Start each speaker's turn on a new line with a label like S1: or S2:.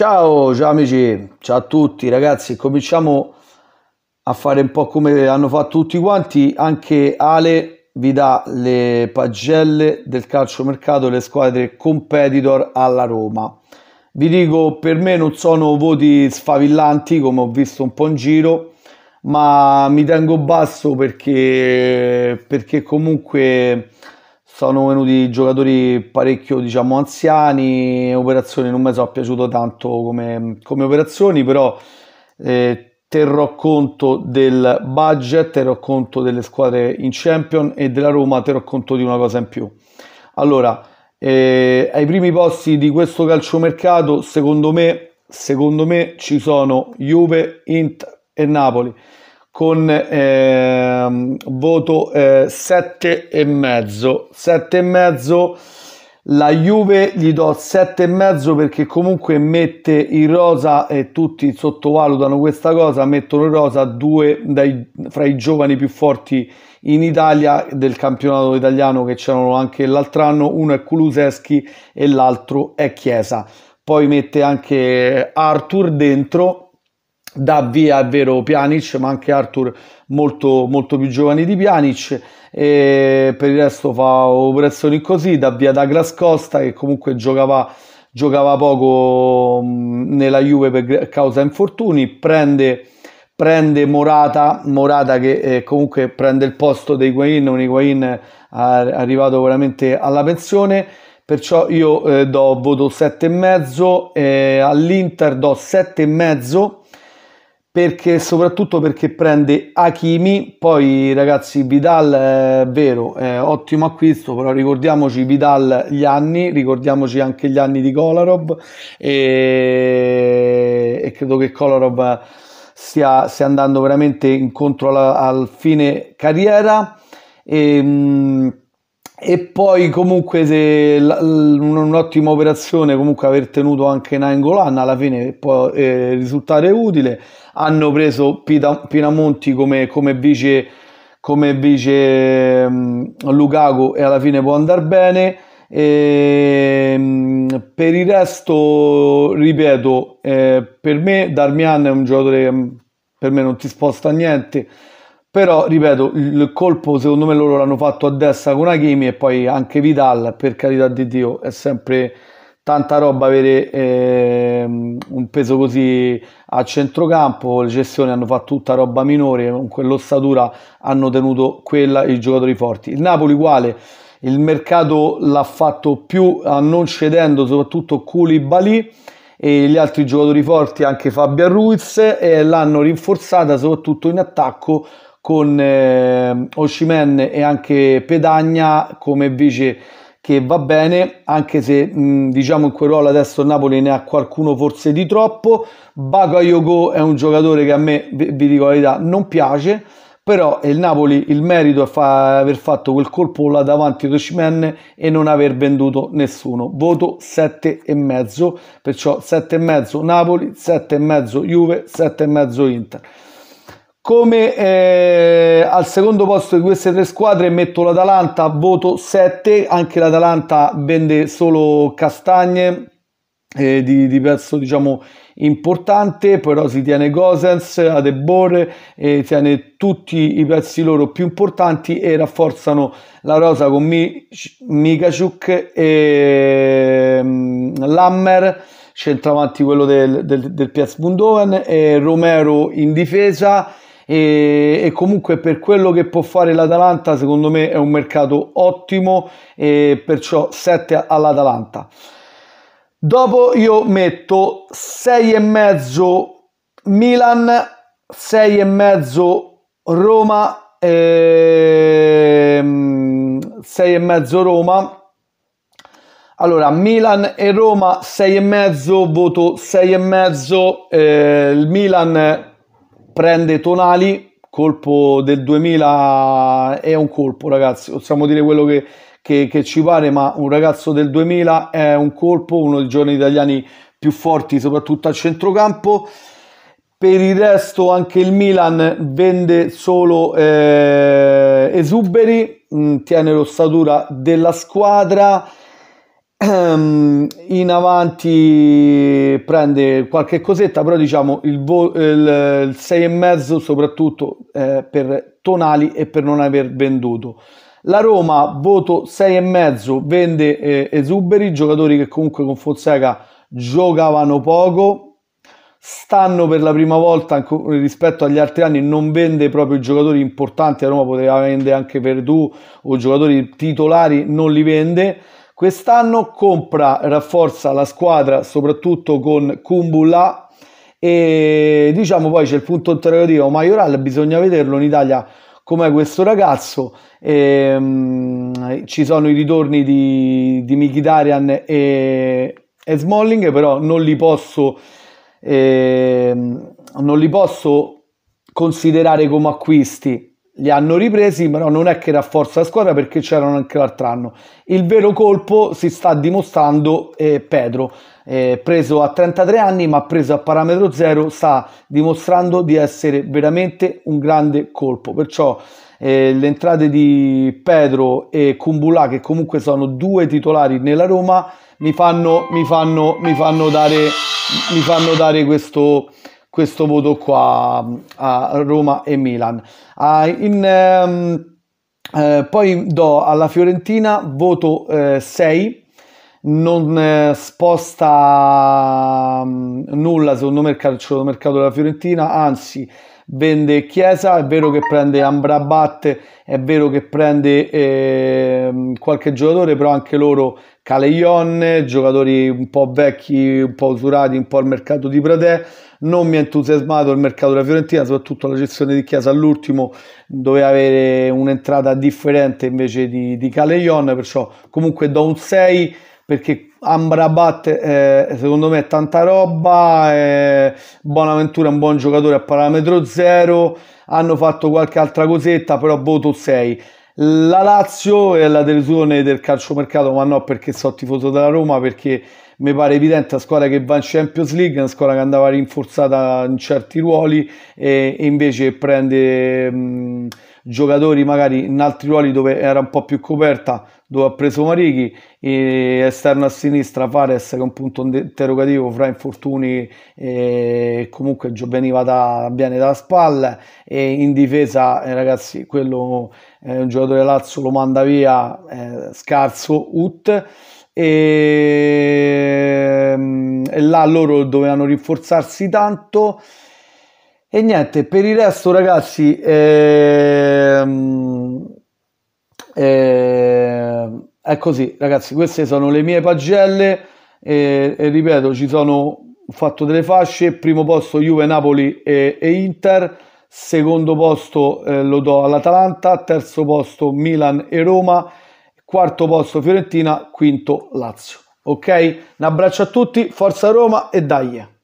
S1: Ciao, ciao amici, ciao a tutti ragazzi, cominciamo a fare un po' come hanno fatto tutti quanti, anche Ale vi dà le pagelle del calciomercato, le squadre competitor alla Roma. Vi dico, per me non sono voti sfavillanti come ho visto un po' in giro, ma mi tengo basso perché, perché comunque sono venuti giocatori parecchio diciamo anziani, operazioni non mi sono piaciuto tanto come, come operazioni, però eh, terrò conto del budget, terrò conto delle squadre in Champion e della Roma, terrò conto di una cosa in più. Allora, eh, ai primi posti di questo calciomercato, secondo me, secondo me ci sono Juve, Inter e Napoli con eh, voto eh, e mezzo la Juve gli do sette e mezzo perché comunque mette in rosa e tutti sottovalutano questa cosa, mettono in rosa due dai, fra i giovani più forti in Italia del campionato italiano che c'erano anche l'altro anno, uno è Kuluseschi e l'altro è Chiesa. Poi mette anche Arthur dentro dà via, è vero, Pjanic, ma anche Arthur molto, molto più giovani di Pjanic. E per il resto fa operazioni così, dà via Douglas Costa che comunque giocava, giocava poco mm, nella Juve per causa infortuni, prende, prende Morata, Morata che eh, comunque prende il posto dei Higuain, un Higuain eh, arrivato veramente alla pensione perciò io eh, do voto 7,5 eh, all'Inter do 7,5 perché, soprattutto perché prende Hakimi, poi ragazzi Vidal eh, è vero, è ottimo acquisto, però ricordiamoci Vidal gli anni, ricordiamoci anche gli anni di Kolarov e, e credo che Kolarov stia, stia andando veramente incontro alla, al fine carriera. E, ehm, e poi comunque se l- l- un'ottima operazione comunque aver tenuto anche Nangolan alla fine può eh, risultare utile. Hanno preso Pita- Pinamonti come, come vice, come vice mh, mm, Lukaku e alla fine può andare bene. E, ehm, mh, per il resto, ripeto, eh, per me Darmian è un giocatore che mh, mm, per me non ti sposta niente però, ripeto, il colpo secondo me loro l'hanno fatto a destra con Hakimi e poi anche Vidal, per carità di Dio, è sempre tanta roba avere eh, un peso così a centrocampo, le gestioni hanno fatto tutta roba minore, con quell'ossatura hanno tenuto quella i giocatori forti. Il Napoli uguale, il mercato l'ha fatto più a non cedendo soprattutto Koulibaly e gli altri giocatori forti anche Fabian Ruiz e l'hanno rinforzata soprattutto in attacco con eh, Oshimen e anche Pedagna come vice che va bene, anche se mh, diciamo in quel ruolo adesso Napoli ne ha qualcuno forse di troppo. Bakayoko è un giocatore che a me, vi, vi dico la verità, non piace, però il Napoli il merito è fa, aver fatto quel colpo là davanti ad Oshimen e non aver venduto nessuno. Voto 7,5, perciò 7,5 Napoli, 7,5 Juve, 7,5 Inter. Come eh, al secondo posto di queste tre squadre metto l'Atalanta, voto 7, anche l'Atalanta vende solo castagne eh, di, di pezzo diciamo importante, però si tiene Gosens, Adebor, eh, tiene tutti i pezzi loro più importanti e rafforzano la rosa con Mi- Mikachuk e mm, Lammer, centravanti quello del, del, del Piaz Bundoven, e Romero in difesa e, e, comunque per quello che può fare l'Atalanta secondo me è un mercato ottimo e perciò 7 all'Atalanta. Dopo io metto 6 e mezzo Milan, 6 e mezzo Roma, 6 mm, e mezzo Roma. Allora, Milan e Roma 6 e mezzo voto 6 6,5. Eh, il Milan prende Tonali, colpo del 2000 è un colpo ragazzi, possiamo dire quello che, che, che ci pare, ma un ragazzo del 2000 è un colpo, uno dei giorni italiani più forti soprattutto al centrocampo. Per il resto anche il Milan vende solo eh, esuberi, mh, mm, tiene l'ossatura della squadra. Ehm, in avanti prende qualche cosetta però diciamo il, vo- il, il 6,5 soprattutto eh, per Tonali e per non aver venduto la Roma voto 6,5 vende eh, esuberi giocatori che comunque con Fonseca giocavano poco stanno per la prima volta rispetto agli altri anni non vende proprio i giocatori importanti a Roma poteva vendere anche Verdù o giocatori titolari non li vende Quest'anno compra rafforza la squadra soprattutto con Kumbulla e diciamo poi c'è il punto interrogativo Majoral, bisogna vederlo in Italia com'è questo ragazzo. Ehm, ci sono i ritorni di, di Mkhitaryan e, e Smalling, però non li posso... Ehm, non li posso considerare come acquisti li hanno ripresi, però non è che rafforza la squadra perché c'erano anche l'altro anno. Il vero colpo si sta dimostrando eh, Pedro, eh, preso a 33 anni ma preso a parametro zero, sta dimostrando di essere veramente un grande colpo. Perciò eh, le entrate di Pedro e Kumbula, che comunque sono due titolari nella Roma, mi fanno, mi fanno, mi fanno, dare, mi fanno dare questo questo voto qua mm, a Roma e Milan. Ah, in, ehm, eh, poi do alla Fiorentina voto eh, 6 non eh, sposta mm, nulla secondo me il mercato della Fiorentina, anzi vende Chiesa, è vero che prende Ambrabatte, è vero che prende eh, qualche giocatore, però anche loro Caleion, giocatori un po' vecchi, un po' usurati, un po' al mercato di Pratè. Non mi ha entusiasmato il mercato della Fiorentina, soprattutto la gestione di Chiesa all'ultimo doveva avere un'entrata differente invece di, di Caleion, perciò comunque do un 6 perché Amrabat eh, secondo me è tanta roba, eh, Bonaventura è un buon giocatore a parametro zero, hanno fatto qualche altra cosetta, però voto 6. La Lazio è la delusione del calciomercato, ma no perché sono tifoso della Roma, perché mi pare evidente la squadra che va in Champions League, una squadra che andava rinforzata in certi ruoli e, e invece prende... Mh, mm, giocatori magari in altri ruoli dove era un po' più coperta, dove ha preso Marichi, e esterno a sinistra Fares che è un punto interrogativo fra infortuni e comunque veniva da, viene da spalle e in difesa eh, ragazzi quello eh, un giocatore Lazio lo manda via eh, scarso Ut e, mm, e là loro dovevano rinforzarsi tanto e niente, per il resto ragazzi, ehm, ehm, è così ragazzi, queste sono le mie pagelle, eh, e ripeto ci sono fatto delle fasce, primo posto Juve, Napoli e, e Inter, secondo posto eh, lo do all'Atalanta, terzo posto Milan e Roma, quarto posto Fiorentina, quinto Lazio. Ok? Un abbraccio a tutti, forza Roma e dai!